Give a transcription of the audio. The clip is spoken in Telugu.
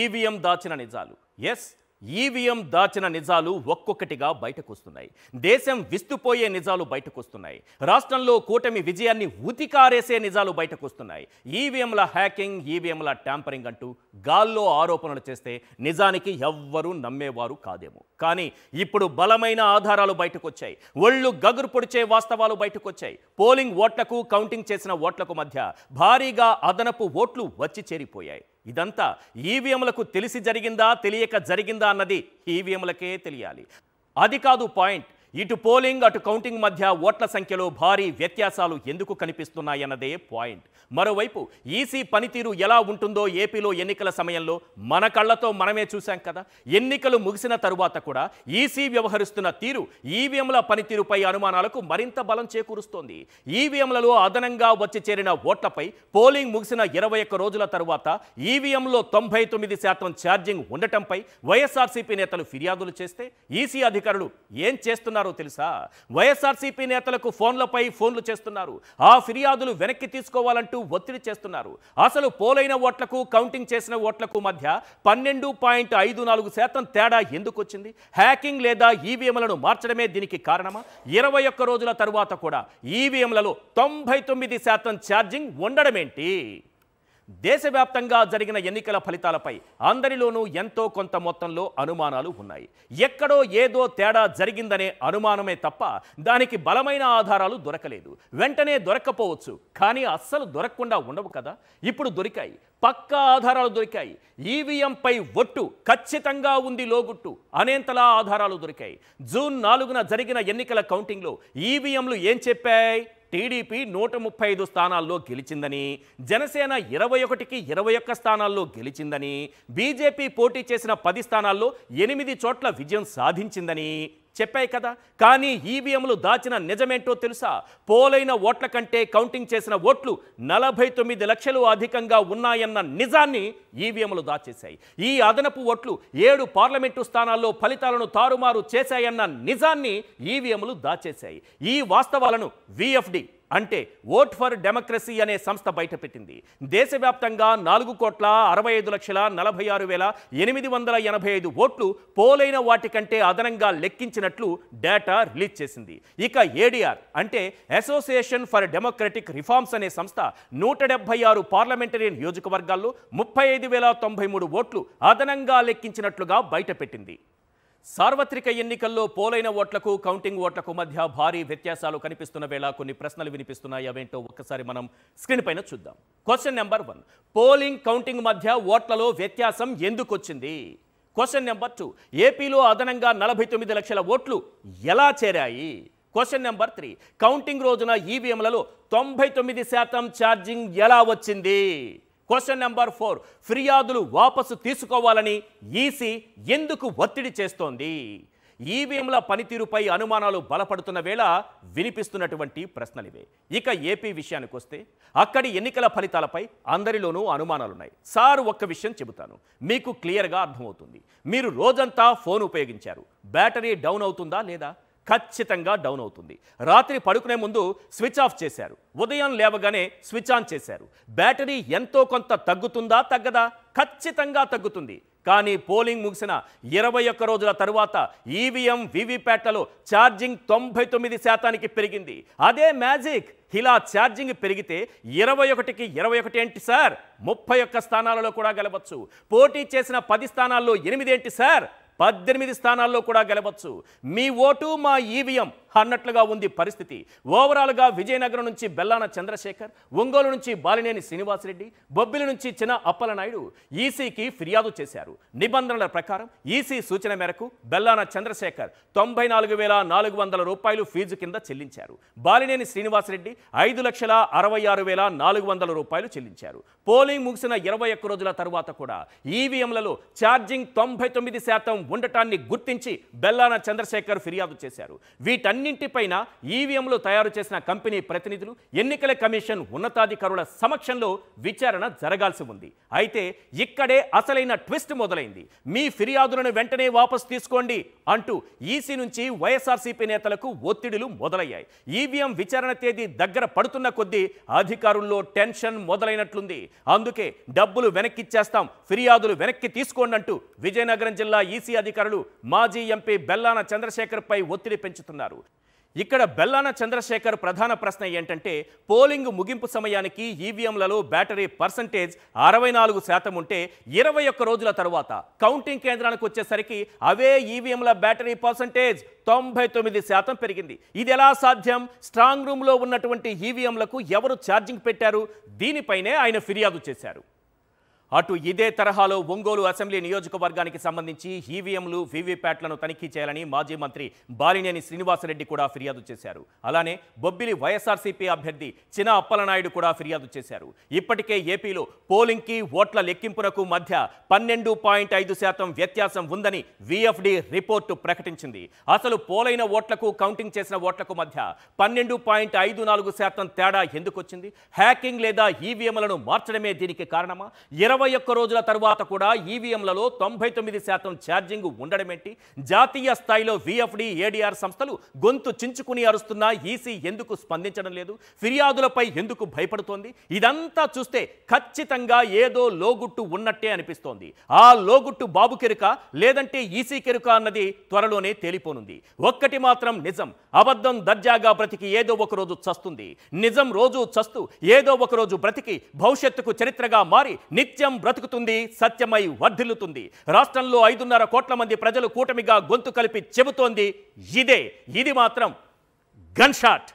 ఈవీఎం దాచిన నిజాలు ఎస్ ఈవీఎం దాచిన నిజాలు ఒక్కొక్కటిగా బయటకొస్తున్నాయి దేశం విస్తుపోయే నిజాలు బయటకొస్తున్నాయి రాష్ట్రంలో కూటమి విజయాన్ని ఉతికారేసే నిజాలు బయటకొస్తున్నాయి ఈవీఎంల హ్యాకింగ్ ఈవీఎంల ట్యాంపరింగ్ అంటూ గాల్లో ఆరోపణలు చేస్తే నిజానికి ఎవ్వరూ నమ్మేవారు కాదేమో కానీ ఇప్పుడు బలమైన ఆధారాలు బయటకొచ్చాయి ఒళ్ళు గగురు పొడిచే వాస్తవాలు బయటకొచ్చాయి పోలింగ్ ఓట్లకు కౌంటింగ్ చేసిన ఓట్లకు మధ్య భారీగా అదనపు ఓట్లు వచ్చి చేరిపోయాయి ఇదంతా ఈవీఎంలకు తెలిసి జరిగిందా తెలియక జరిగిందా అన్నది ఈవీఎంలకే తెలియాలి అది కాదు పాయింట్ ఇటు పోలింగ్ అటు కౌంటింగ్ మధ్య ఓట్ల సంఖ్యలో భారీ వ్యత్యాసాలు ఎందుకు కనిపిస్తున్నాయన్నదే పాయింట్ మరోవైపు ఈసీ పనితీరు ఎలా ఉంటుందో ఏపీలో ఎన్నికల సమయంలో మన కళ్ళతో మనమే చూశాం కదా ఎన్నికలు ముగిసిన తరువాత కూడా ఈసీ వ్యవహరిస్తున్న తీరు ఈవీఎంల పనితీరుపై అనుమానాలకు మరింత బలం చేకూరుస్తోంది ఈవీఎంలలో అదనంగా వచ్చి చేరిన ఓట్లపై పోలింగ్ ముగిసిన ఇరవై ఒక్క రోజుల తరువాత ఈవీఎంలో తొంభై తొమ్మిది శాతం ఛార్జింగ్ ఉండటంపై వైఎస్ఆర్సీపీ నేతలు ఫిర్యాదులు చేస్తే ఈసీ అధికారులు ఏం చేస్తున్నారు చేస్తున్నారో తెలుసా వైఎస్ఆర్సీపీ నేతలకు ఫోన్లపై ఫోన్లు చేస్తున్నారు ఆ ఫిర్యాదులు వెనక్కి తీసుకోవాలంటూ ఒత్తిడి చేస్తున్నారు అసలు పోలైన ఓట్లకు కౌంటింగ్ చేసిన ఓట్లకు మధ్య పన్నెండు పాయింట్ ఐదు నాలుగు శాతం తేడా ఎందుకు వచ్చింది హ్యాకింగ్ లేదా ఈవీఎంలను మార్చడమే దీనికి కారణమా ఇరవై ఒక్క రోజుల తరువాత కూడా ఈవీఎంలలో తొంభై తొమ్మిది శాతం ఛార్జింగ్ ఉండడమేంటి దేశవ్యాప్తంగా జరిగిన ఎన్నికల ఫలితాలపై అందరిలోనూ ఎంతో కొంత మొత్తంలో అనుమానాలు ఉన్నాయి ఎక్కడో ఏదో తేడా జరిగిందనే అనుమానమే తప్ప దానికి బలమైన ఆధారాలు దొరకలేదు వెంటనే దొరకపోవచ్చు కానీ అస్సలు దొరకకుండా ఉండవు కదా ఇప్పుడు దొరికాయి పక్కా ఆధారాలు దొరికాయి ఈవీఎంపై ఒట్టు ఖచ్చితంగా ఉంది లోగుట్టు అనేంతలా ఆధారాలు దొరికాయి జూన్ నాలుగున జరిగిన ఎన్నికల కౌంటింగ్లో ఈవీఎంలు ఏం చెప్పాయి టీడీపీ నూట ముప్పై ఐదు స్థానాల్లో గెలిచిందని జనసేన ఇరవై ఒకటికి ఇరవై ఒక్క స్థానాల్లో గెలిచిందని బీజేపీ పోటీ చేసిన పది స్థానాల్లో ఎనిమిది చోట్ల విజయం సాధించిందని చెప్పాయి కదా కానీ ఈవీఎంలు దాచిన నిజమేంటో తెలుసా పోలైన ఓట్ల కంటే కౌంటింగ్ చేసిన ఓట్లు నలభై తొమ్మిది లక్షలు అధికంగా ఉన్నాయన్న నిజాన్ని ఈవీఎంలు దాచేశాయి ఈ అదనపు ఓట్లు ఏడు పార్లమెంటు స్థానాల్లో ఫలితాలను తారుమారు చేశాయన్న నిజాన్ని ఈవీఎంలు దాచేశాయి ఈ వాస్తవాలను విఎఫ్డి అంటే ఓట్ ఫర్ డెమోక్రసీ అనే సంస్థ బయటపెట్టింది దేశవ్యాప్తంగా నాలుగు కోట్ల అరవై ఐదు లక్షల నలభై ఆరు వేల ఎనిమిది వందల ఎనభై ఐదు ఓట్లు పోలైన వాటికంటే అదనంగా లెక్కించినట్లు డేటా రిలీజ్ చేసింది ఇక ఏడిఆర్ అంటే అసోసియేషన్ ఫర్ డెమోక్రటిక్ రిఫార్మ్స్ అనే సంస్థ నూట డెబ్బై ఆరు పార్లమెంటరీ నియోజకవర్గాల్లో ముప్పై ఐదు వేల తొంభై మూడు ఓట్లు అదనంగా లెక్కించినట్లుగా బయటపెట్టింది సార్వత్రిక ఎన్నికల్లో పోలైన ఓట్లకు కౌంటింగ్ ఓట్లకు మధ్య భారీ వ్యత్యాసాలు కనిపిస్తున్న వేళ కొన్ని ప్రశ్నలు వినిపిస్తున్నాయి అవేంటో ఒక్కసారి మనం స్క్రీన్ పైన చూద్దాం question number one polling counting మధ్య ఓట్లలో వ్యత్యాసం ఎందుకు వచ్చింది క్వశ్చన్ నెంబర్ టూ ఏపీలో అదనంగా నలభై తొమ్మిది లక్షల ఓట్లు ఎలా చేరాయి క్వశ్చన్ నెంబర్ త్రీ కౌంటింగ్ రోజున ఈవీఎంలలో తొంభై తొమ్మిది శాతం ఛార్జింగ్ ఎలా వచ్చింది క్వశ్చన్ నెంబర్ ఫోర్ ఫిర్యాదులు వాపసు తీసుకోవాలని ఈసీ ఎందుకు ఒత్తిడి చేస్తోంది ఈవీఎంల పనితీరుపై అనుమానాలు బలపడుతున్న వేళ వినిపిస్తున్నటువంటి ప్రశ్నలివే ఇక ఏపీ విషయానికి వస్తే అక్కడి ఎన్నికల ఫలితాలపై అందరిలోనూ అనుమానాలున్నాయి సార్ ఒక్క విషయం చెబుతాను మీకు క్లియర్గా అర్థమవుతుంది మీరు రోజంతా ఫోన్ ఉపయోగించారు బ్యాటరీ డౌన్ అవుతుందా లేదా ఖచ్చితంగా డౌన్ అవుతుంది రాత్రి పడుకునే ముందు స్విచ్ ఆఫ్ చేశారు ఉదయం లేవగానే స్విచ్ ఆన్ చేశారు బ్యాటరీ ఎంతో కొంత తగ్గుతుందా తగ్గదా ఖచ్చితంగా తగ్గుతుంది కానీ పోలింగ్ ముగిసిన ఇరవై ఒక్క రోజుల తరువాత ఈవీఎం వివిప్యాట్లలో ఛార్జింగ్ తొంభై తొమ్మిది శాతానికి పెరిగింది అదే మ్యాజిక్ ఇలా ఛార్జింగ్ పెరిగితే ఇరవై ఒకటికి ఇరవై ఒకటి ఏంటి సార్ ముప్పై ఒక్క స్థానాలలో కూడా గెలవచ్చు పోటీ చేసిన పది స్థానాల్లో ఎనిమిది ఏంటి సార్ పద్దెనిమిది స్థానాల్లో కూడా గెలవచ్చు మీ ఓటు మా ఈవీఎం అన్నట్లుగా ఉంది పరిస్థితి ఓవరాల్గా విజయనగరం నుంచి బెల్లాన చంద్రశేఖర్ ఒంగోలు నుంచి బాలినేని శ్రీనివాసరెడ్డి బొబ్బిలి నుంచి చిన్న అప్పలనాయుడు ఈసీకి ఫిర్యాదు చేశారు నిబంధనల ప్రకారం ఈసీ సూచన మేరకు బెల్లాన చంద్రశేఖర్ తొంభై నాలుగు వేల నాలుగు వందల రూపాయలు ఫీజు కింద చెల్లించారు బాలినేని శ్రీనివాసరెడ్డి ఐదు లక్షల అరవై ఆరు వేల నాలుగు వందల రూపాయలు చెల్లించారు పోలింగ్ ముగిసిన ఇరవై ఒక్క రోజుల తర్వాత కూడా ఈవీఎంలలో ఛార్జింగ్ తొంభై తొమ్మిది శాతం ఉండటాన్ని గుర్తించి బెల్లాన చంద్రశేఖర్ ఫిర్యాదు చేశారు వీటన్ని వీటన్నింటిపైన ఈవీఎంలు తయారు చేసిన కంపెనీ ప్రతినిధులు ఎన్నికల కమిషన్ ఉన్నతాధికారుల సమక్షంలో విచారణ జరగాల్సి ఉంది అయితే ఇక్కడే అసలైన ట్విస్ట్ మొదలైంది మీ ఫిర్యాదులను వెంటనే వాపసు తీసుకోండి అంటూ ఈసీ నుంచి వైఎస్ఆర్సీపీ నేతలకు ఒత్తిడులు మొదలయ్యాయి ఈవీఎం విచారణ తేదీ దగ్గర పడుతున్న కొద్దీ అధికారుల్లో టెన్షన్ మొదలైనట్లుంది అందుకే డబ్బులు వెనక్కిచ్చేస్తాం ఫిర్యాదులు వెనక్కి తీసుకోండి అంటూ విజయనగరం జిల్లా ఈసీ అధికారులు మాజీ ఎంపీ బెల్లాన చంద్రశేఖర్పై ఒత్తిడి పెంచుతున్నారు ఇక్కడ బెల్లాన చంద్రశేఖర్ ప్రధాన ప్రశ్న ఏంటంటే పోలింగ్ ముగింపు సమయానికి ఈవీఎంలలో బ్యాటరీ పర్సంటేజ్ అరవై నాలుగు శాతం ఉంటే ఇరవై ఒక్క రోజుల తర్వాత కౌంటింగ్ కేంద్రానికి వచ్చేసరికి అవే ఈవీఎంల బ్యాటరీ పర్సంటేజ్ తొంభై తొమ్మిది శాతం పెరిగింది ఇది ఎలా సాధ్యం స్ట్రాంగ్ రూమ్లో ఉన్నటువంటి ఈవీఎంలకు ఎవరు ఛార్జింగ్ పెట్టారు దీనిపైనే ఆయన ఫిర్యాదు చేశారు అటు ఇదే తరహాలో ఒంగోలు అసెంబ్లీ నియోజకవర్గానికి సంబంధించి ఈవీఎంలు వీవీప్యాట్లను తనిఖీ చేయాలని మాజీ మంత్రి బాలినేని శ్రీనివాసరెడ్డి కూడా ఫిర్యాదు చేశారు అలానే బొబ్బిలి వైఎస్ఆర్సీపీ అభ్యర్థి చిన అప్పలనాయుడు కూడా ఫిర్యాదు చేశారు ఇప్పటికే ఏపీలో పోలింగ్కి ఓట్ల లెక్కింపునకు మధ్య పన్నెండు పాయింట్ ఐదు శాతం వ్యత్యాసం ఉందని విఎఫ్డి రిపోర్టు ప్రకటించింది అసలు పోలైన ఓట్లకు కౌంటింగ్ చేసిన ఓట్లకు మధ్య పన్నెండు పాయింట్ ఐదు నాలుగు శాతం తేడా ఎందుకొచ్చింది హ్యాకింగ్ లేదా ఈవీఎంలను మార్చడమే దీనికి కారణమా ఇరవై ఇరవై ఒక్క రోజుల తర్వాత కూడా ఈవీఎంలలో తొంభై తొమ్మిది శాతం ఛార్జింగ్ ఉండడమేంటి జాతీయ స్థాయిలో విఎఫ్డి ఏడీఆర్ సంస్థలు గొంతు చించుకుని అరుస్తున్నా ఈసీ ఎందుకు స్పందించడం లేదు ఫిర్యాదులపై ఎందుకు భయపడుతోంది ఇదంతా చూస్తే ఖచ్చితంగా ఏదో లోగుట్టు ఉన్నట్టే అనిపిస్తోంది ఆ లోగుట్టు బాబు కెరుక లేదంటే ఈసీ కెరుక అన్నది త్వరలోనే తేలిపోనుంది ఒక్కటి మాత్రం నిజం అబద్ధం దర్జాగా బ్రతికి ఏదో ఒకరోజు చస్తుంది నిజం రోజు చస్తూ ఏదో ఒకరోజు బ్రతికి భవిష్యత్తుకు చరిత్రగా మారి నిత్యం సత్యం బ్రతుకుతుంది సత్యమై వర్ధిల్లుతుంది రాష్ట్రంలో ఐదున్నర కోట్ల మంది ప్రజలు కూటమిగా గొంతు కలిపి చెబుతోంది ఇదే ఇది మాత్రం గన్షాట్